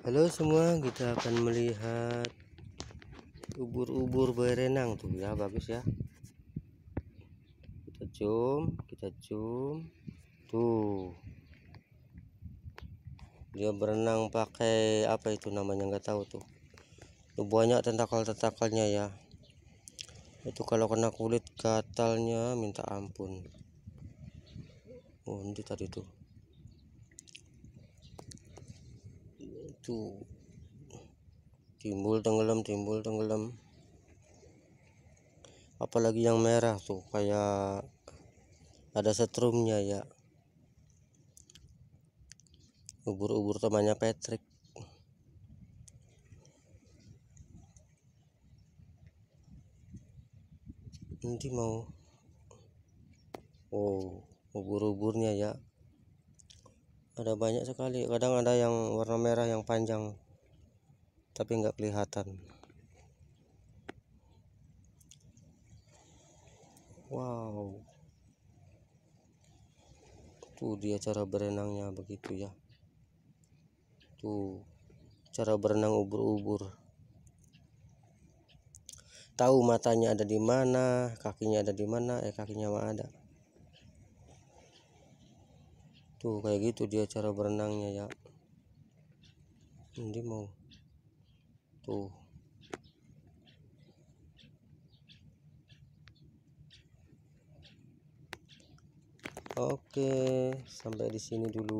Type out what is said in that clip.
Halo semua, kita akan melihat ubur-ubur berenang tuh ya, bagus ya. Kita zoom, kita zoom. Tuh. Dia berenang pakai apa itu namanya nggak tahu tuh. Tuh banyak tentakel-tentakelnya ya. Itu kalau kena kulit gatalnya minta ampun. Oh, ini tadi tuh. itu timbul tenggelam timbul tenggelam apalagi yang merah tuh kayak ada setrumnya ya ubur-ubur temannya Patrick nanti mau oh ubur-uburnya ya ada banyak sekali kadang ada yang warna merah yang panjang tapi nggak kelihatan wow tuh dia cara berenangnya begitu ya tuh cara berenang ubur-ubur tahu matanya ada di mana kakinya ada di mana eh kakinya mah ada tuh kayak gitu dia cara berenangnya ya ini mau tuh oke sampai di sini dulu